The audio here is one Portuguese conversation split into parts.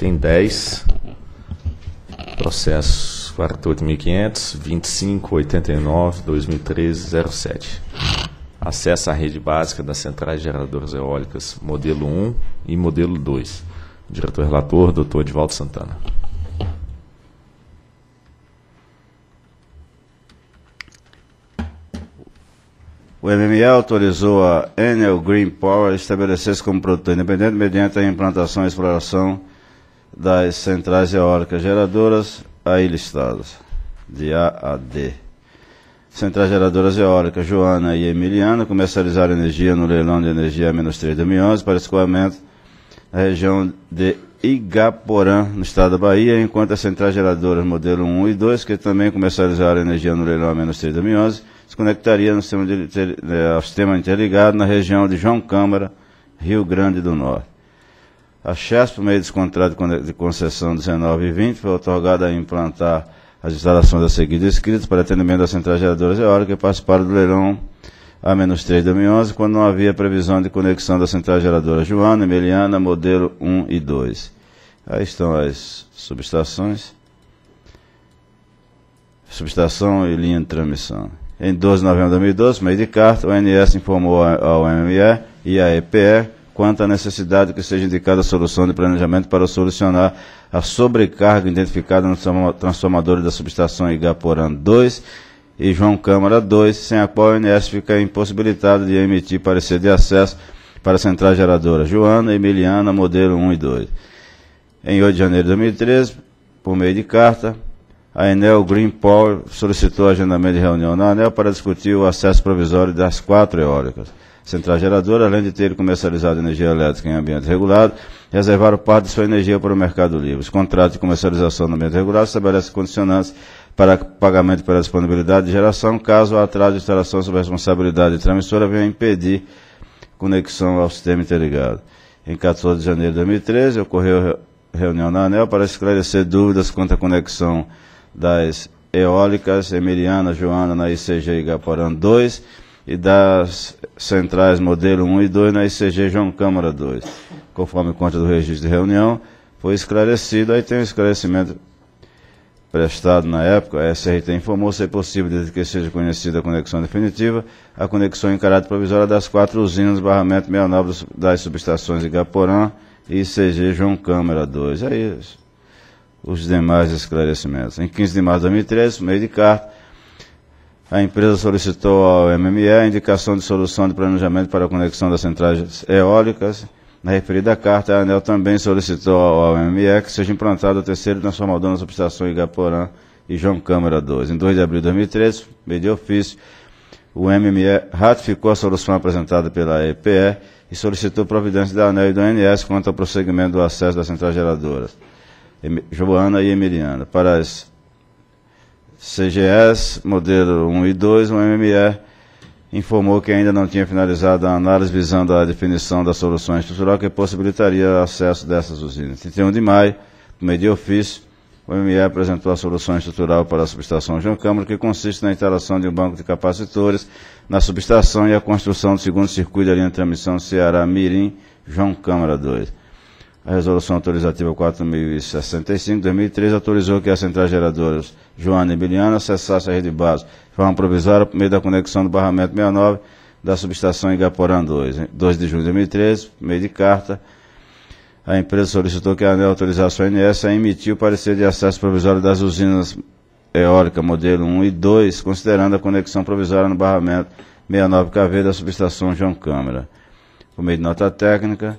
tem 10. Processo 48.500, 25, 89, Acesso à rede básica das centrais geradoras eólicas, modelo 1 e modelo 2. Diretor relator, doutor Edvaldo Santana. O MME autorizou a Enel Green Power a estabelecer-se como produtor independente mediante a implantação e exploração das centrais eólicas geradoras aí listadas, de A a D. Centrais geradoras eólicas Joana e Emiliano comercializaram energia no leilão de energia A-3 2011 para escoamento na região de Igaporã, no estado da Bahia, enquanto as centrais geradoras modelo 1 e 2, que também comercializaram energia no leilão A-3 2011, se conectaria no sistema de, eh, ao sistema interligado na região de João Câmara, Rio Grande do Norte. A CHESP, por meio desse contrato de concessão 19 e 20, foi otorgada a implantar as instalações a seguida escritas para atendimento das centrais geradoras eólicas que participaram do leilão A-3 de 2011, quando não havia previsão de conexão das centrais geradoras Joana, Emeliana, modelo 1 e 2. Aí estão as subestações. Subestação e linha de transmissão. Em 12 de novembro de 2012, meio de carta, o ANS informou ao MME e à EPE quanto à necessidade que seja indicada a solução de planejamento para solucionar a sobrecarga identificada no transformador da subestação Igaporã 2 e João Câmara 2, sem a qual a ONS fica impossibilitada de emitir parecer de acesso para a central geradora Joana Emiliana, modelo 1 e 2. Em 8 de janeiro de 2013, por meio de carta, a Enel Green Power solicitou agendamento de reunião na Enel para discutir o acesso provisório das quatro eólicas. Central geradora, além de ter comercializado energia elétrica em ambiente regulado, reservaram parte de sua energia para o mercado livre. Os contratos de comercialização no ambiente regulado estabelecem condicionantes para pagamento pela disponibilidade de geração, caso o atraso de instalação sob responsabilidade de transmissora venha impedir conexão ao sistema interligado. Em 14 de janeiro de 2013, ocorreu reunião na ANEL para esclarecer dúvidas quanto à conexão das eólicas Emiliana, Joana, na ICG e Gaporã 2 e das centrais modelo 1 e 2 na ICG João Câmara 2. Conforme conta do registro de reunião, foi esclarecido, aí tem um esclarecimento prestado na época, a SRT informou ser possível, desde que seja conhecida a conexão definitiva, a conexão em caráter provisória das quatro usinas barramento 69 das subestações Igaporã e ICG João Câmara 2. Aí é os demais esclarecimentos. Em 15 de março de 2013, meio de carta, a empresa solicitou ao MME a indicação de solução de planejamento para a conexão das centrais eólicas. Na referida carta, a ANEL também solicitou ao MME que seja implantado o terceiro transformador na subestação Igaporã e João Câmara 2. Em 2 de abril de 2013, meio ofício, o MME ratificou a solução apresentada pela EPE e solicitou providência da ANEL e do ANS quanto ao prosseguimento do acesso das centrais geradoras, Joana e Emiliana, para as CGS, modelo 1 e 2, o MME informou que ainda não tinha finalizado a análise visando a definição da solução estrutural que possibilitaria acesso dessas usinas. Em 31 de maio, por meio de ofício, o MME apresentou a solução estrutural para a subestação João Câmara, que consiste na instalação de um banco de capacitores na subestação e a construção do segundo circuito da linha de transmissão Ceará-Mirim, João Câmara 2. A resolução autorizativa 4065 é 2003 autorizou que as centrais geradoras Joana e Emiliana cessassem a rede base de forma provisória por meio da conexão do barramento 69 da subestação Igaporã 2. 2 de junho de 2013, por meio de carta, a empresa solicitou que a ANEL autorizasse a ONS a emitir o parecer de acesso provisório das usinas eólica modelo 1 e 2, considerando a conexão provisória no barramento 69 KV da subestação João Câmara. Por meio de nota técnica,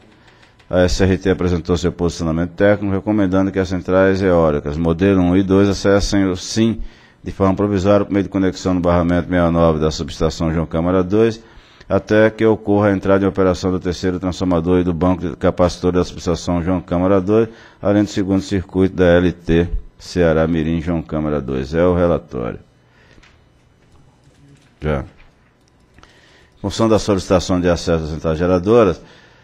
a SRT apresentou seu posicionamento técnico, recomendando que as centrais eólicas modelo 1 e 2 acessem o SIM de forma provisória por meio de conexão no barramento 69 da subestação João Câmara 2, até que ocorra a entrada em operação do terceiro transformador e do banco capacitor da subestação João Câmara 2, além do segundo circuito da LT Ceará Mirim João Câmara 2. É o relatório. Já. Em função da solicitação de acesso às centrais geradoras,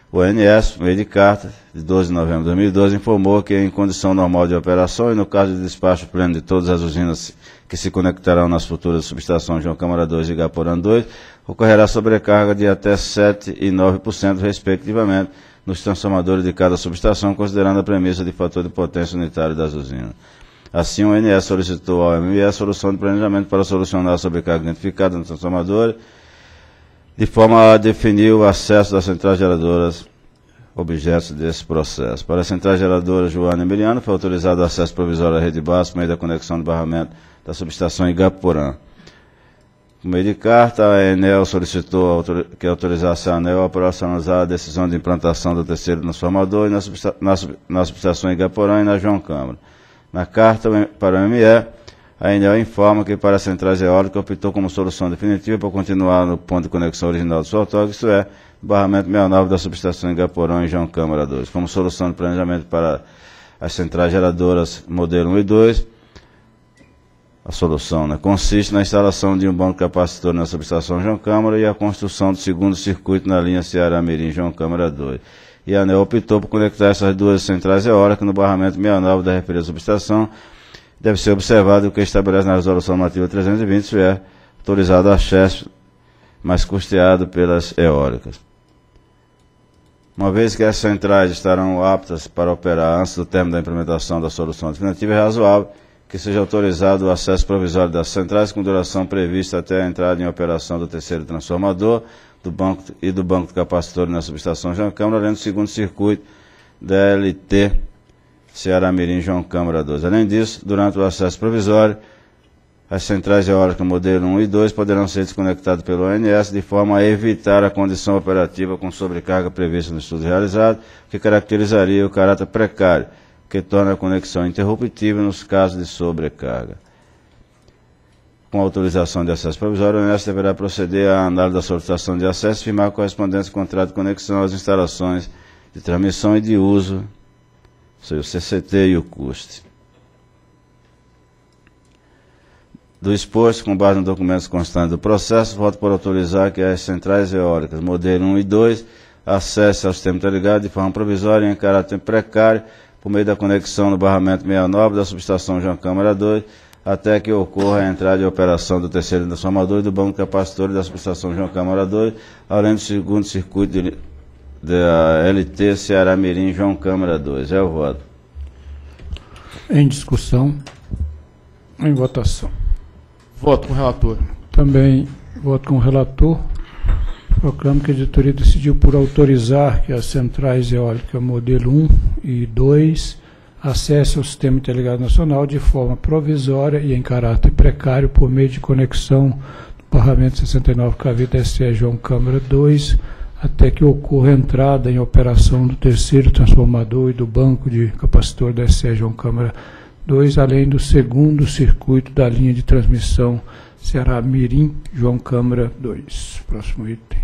o ONS, meio de carta, de 12 de novembro de 2012, informou que, em condição normal de operação e no caso de despacho pleno de todas as usinas que se conectarão nas futuras subestações João Câmara 2 e Gaporã 2, ocorrerá sobrecarga de até 7% e 9%, respectivamente, nos transformadores de cada subestação, considerando a premissa de fator de potência unitário das usinas. Assim, o ONS solicitou ao a solução de planejamento para solucionar a sobrecarga identificada no transformador de forma a definir o acesso das centrais geradoras objetos desse processo. Para a central geradora Joana Emiliano, foi autorizado o acesso provisório à rede básica meio da conexão de barramento da subestação Igaporã. Por meio de carta, a Enel solicitou que autorizasse a ANEL a operacionalizar a decisão de implantação do terceiro transformador na, subestação Igaporã e na João Câmara. Na carta para o ME, a Enel informa que para a central eólicas optou como solução definitiva para continuar no ponto de conexão original do seu autógrafo, isso é, barramento 69 da subestação Igaporão e João Câmara 2. Como solução de planejamento para as centrais geradoras modelo 1 e 2, a solução né, consiste na instalação de um banco capacitor na subestação João Câmara e a construção do segundo circuito na linha Ceará-Mirim-João Câmara 2 e a ANEL optou por conectar essas duas centrais eólicas no barramento 69 da referida subestação deve ser observado o que estabelece na resolução normativa 320, se é autorizado acesso, mas custeado pelas eólicas. Uma vez que as centrais estarão aptas para operar antes do termo da implementação da solução definitiva, é razoável que seja autorizado o acesso provisório das centrais com duração prevista até a entrada em operação do terceiro transformador do banco e do banco de capacitor na subestação João Câmara, além do segundo circuito da LT Ceará Mirim João Câmara 12. Além disso, durante o acesso provisório, as centrais eólicas modelo 1 e 2 poderão ser desconectadas pelo ONS de forma a evitar a condição operativa com sobrecarga prevista no estudo realizado, que caracterizaria o caráter precário, que torna a conexão interruptível nos casos de sobrecarga. Com autorização de acesso provisório, o ONS deverá proceder à análise da solicitação de acesso e firmar correspondente contrato de conexão às instalações de transmissão e de uso Sei o CCT e o custe. Do exposto, com base no documentos constantes do processo, voto por autorizar que as centrais eólicas, modelo 1 e 2, acessem ao sistema interligado de forma provisória e em caráter precário, por meio da conexão no barramento 69 da subestação João Câmara 2, até que ocorra a entrada de operação do terceiro transformador e do banco capacitor da subestação João Câmara 2, além do segundo circuito de da LT Ceará Mirim João Câmara 2. É o voto. Em discussão. Em votação. Voto com o relator. Também voto com o relator. Proclamo que a editoria decidiu por autorizar que as centrais eólicas modelo 1 e 2 acessem o Sistema Interligado Nacional de forma provisória e em caráter precário por meio de conexão do Parlamento 69 da SE João Câmara 2 até que ocorra a entrada em operação do terceiro transformador e do banco de capacitor da SE João Câmara 2, além do segundo circuito da linha de transmissão Ceará Mirim João Câmara 2. Próximo item.